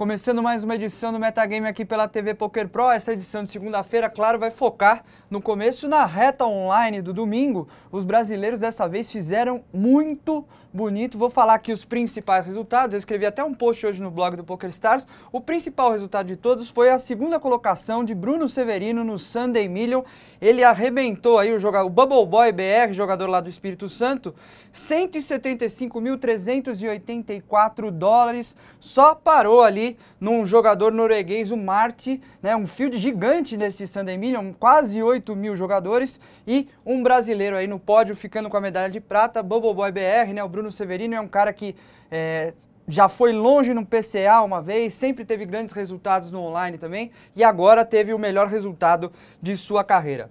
Começando mais uma edição do Metagame aqui pela TV Poker Pro, essa edição de segunda-feira, claro, vai focar no começo na reta online do domingo. Os brasileiros dessa vez fizeram muito bonito. Vou falar aqui os principais resultados. Eu escrevi até um post hoje no blog do Poker Stars. O principal resultado de todos foi a segunda colocação de Bruno Severino no Sunday Million. Ele arrebentou aí o jogador o Bubble Boy BR, jogador lá do Espírito Santo, 175.384 dólares. Só parou ali num jogador norueguês, o Marte, né, um field gigante nesse San Emilion, quase 8 mil jogadores, e um brasileiro aí no pódio ficando com a medalha de prata, Bubble Boy BR, né, o Bruno Severino é um cara que é, já foi longe no PCA uma vez, sempre teve grandes resultados no online também, e agora teve o melhor resultado de sua carreira.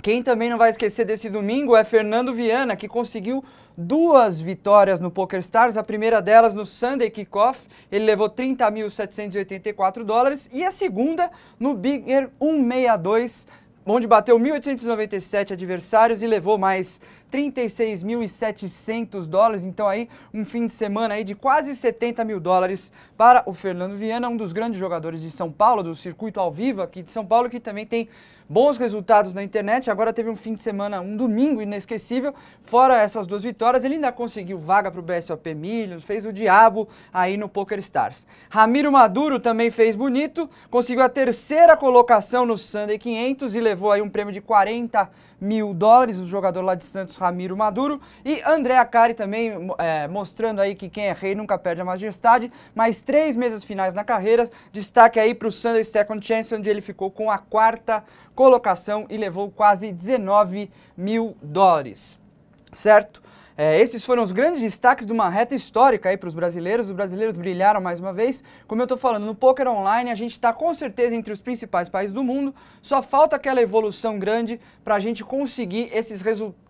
Quem também não vai esquecer desse domingo é Fernando Viana, que conseguiu duas vitórias no PokerStars. A primeira delas no Sunday Kickoff, ele levou 30.784 dólares. E a segunda no Bigger 162, onde bateu 1.897 adversários e levou mais 36.700 dólares. Então aí um fim de semana aí de quase 70 mil dólares para o Fernando Viana, um dos grandes jogadores de São Paulo, do circuito ao vivo aqui de São Paulo, que também tem bons resultados na internet. Agora teve um fim de semana, um domingo inesquecível. Fora essas duas vitórias, ele ainda conseguiu vaga para o BSOP Milhos, fez o diabo aí no Poker Stars. Ramiro Maduro também fez bonito, conseguiu a terceira colocação no Sunday 500 e levou aí um prêmio de 40 mil dólares. O jogador lá de Santos Ramiro Maduro. E André Acari também é, mostrando aí que quem é rei nunca perde a majestade. Mais três mesas finais na carreira. Destaque aí para o Sunday Second Chance, onde ele ficou com a quarta colocação e levou quase 19 mil dólares. Certo? É, esses foram os grandes destaques de uma reta histórica aí para os brasileiros. Os brasileiros brilharam mais uma vez. Como eu estou falando, no poker online a gente está com certeza entre os principais países do mundo. Só falta aquela evolução grande para a gente conseguir esses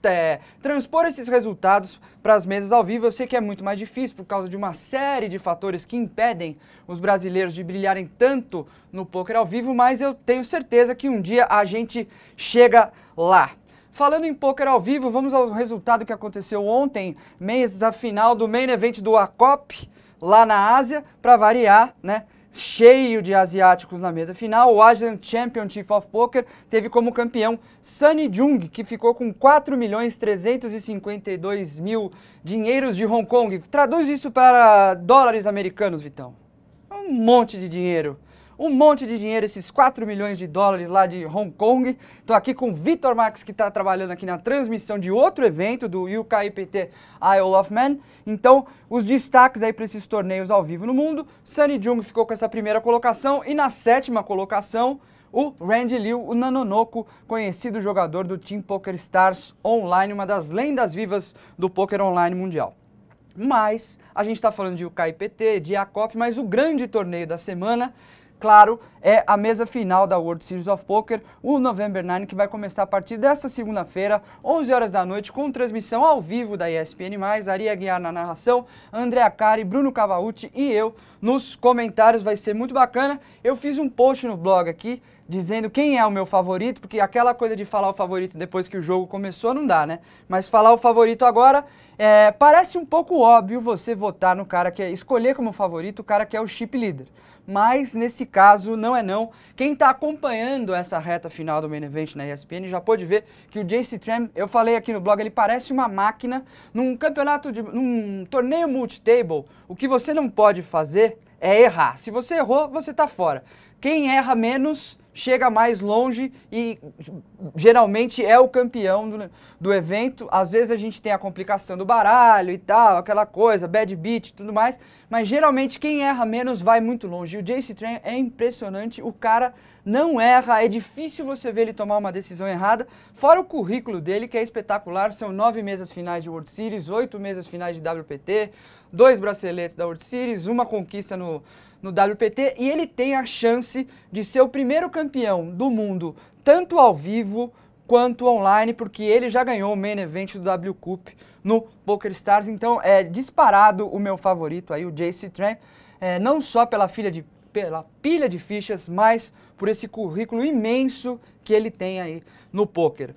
é, transpor esses resultados para as mesas ao vivo. Eu sei que é muito mais difícil por causa de uma série de fatores que impedem os brasileiros de brilharem tanto no poker ao vivo, mas eu tenho certeza que um dia a gente chega lá. Falando em pôquer ao vivo, vamos ao resultado que aconteceu ontem, mesa final do main event do ACOP, lá na Ásia, para variar, né? Cheio de asiáticos na mesa final, o Asian Championship of Poker teve como campeão Sunny Jung, que ficou com 4 milhões 352 mil dinheiros de Hong Kong. Traduz isso para dólares americanos, Vitão. É um monte de dinheiro um monte de dinheiro, esses 4 milhões de dólares lá de Hong Kong. Estou aqui com o Vitor Max, que está trabalhando aqui na transmissão de outro evento do UKIPT Isle of Man. Então, os destaques aí para esses torneios ao vivo no mundo. Sunny Jung ficou com essa primeira colocação e na sétima colocação o Randy Liu, o Nanonoko, conhecido jogador do Team Poker Stars Online, uma das lendas vivas do poker online mundial. Mas a gente está falando de UKIPT, de ACOP, mas o grande torneio da semana claro, é a mesa final da World Series of Poker, o November 9, que vai começar a partir dessa segunda-feira, 11 horas da noite, com transmissão ao vivo da ESPN+, Aria Guiar na narração, André Acari, Bruno Cavauti e eu nos comentários, vai ser muito bacana. Eu fiz um post no blog aqui, dizendo quem é o meu favorito, porque aquela coisa de falar o favorito depois que o jogo começou não dá, né? Mas falar o favorito agora é, parece um pouco óbvio você votar no cara que é escolher como favorito o cara que é o chip leader. Mas nesse caso não é não. Quem está acompanhando essa reta final do main event na ESPN já pode ver que o JC Tram, eu falei aqui no blog, ele parece uma máquina num campeonato de num torneio multitable. O que você não pode fazer é errar. Se você errou, você está fora. Quem erra menos chega mais longe e geralmente é o campeão do, do evento. Às vezes a gente tem a complicação do baralho e tal, aquela coisa, bad beat e tudo mais, mas geralmente quem erra menos vai muito longe. E o Jace Train é impressionante, o cara não erra, é difícil você ver ele tomar uma decisão errada, fora o currículo dele que é espetacular, são nove mesas finais de World Series, oito mesas finais de WPT, dois braceletes da World Series, uma conquista no no WPT e ele tem a chance de ser o primeiro campeão do mundo, tanto ao vivo quanto online, porque ele já ganhou o main event do W Cup no Poker Stars, então é disparado o meu favorito aí, o JC Tran, é, não só pela filha de pela pilha de fichas, mas por esse currículo imenso que ele tem aí no poker.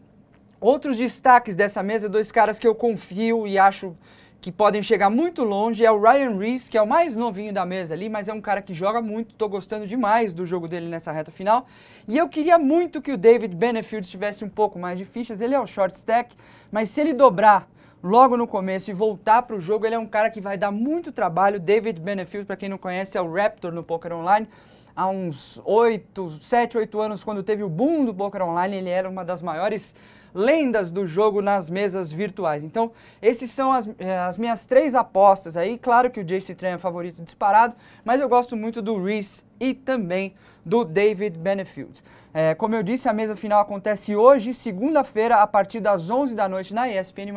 Outros destaques dessa mesa, dois caras que eu confio e acho que podem chegar muito longe é o Ryan Reese, que é o mais novinho da mesa ali, mas é um cara que joga muito, estou gostando demais do jogo dele nessa reta final. E eu queria muito que o David Benefield tivesse um pouco mais de fichas, ele é o short stack, mas se ele dobrar logo no começo e voltar para o jogo, ele é um cara que vai dar muito trabalho. David Benefield, para quem não conhece, é o Raptor no Poker Online. Há uns 8, 7, 8 anos, quando teve o boom do Poker Online, ele era uma das maiores lendas do jogo nas mesas virtuais. Então, essas são as, eh, as minhas três apostas aí. Claro que o Jace Tran é favorito disparado, mas eu gosto muito do Reese e também do David Benefield. É, como eu disse, a mesa final acontece hoje, segunda-feira, a partir das 11 da noite na ESPN+.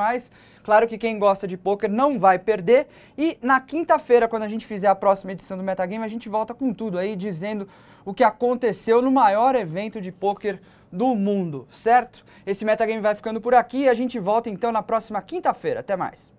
Claro que quem gosta de poker não vai perder. E na quinta-feira, quando a gente fizer a próxima edição do Metagame, a gente volta com tudo aí, dizendo o que aconteceu no maior evento de poker do mundo, certo? Esse metagame vai ficando por aqui e a gente volta então na próxima quinta-feira. Até mais.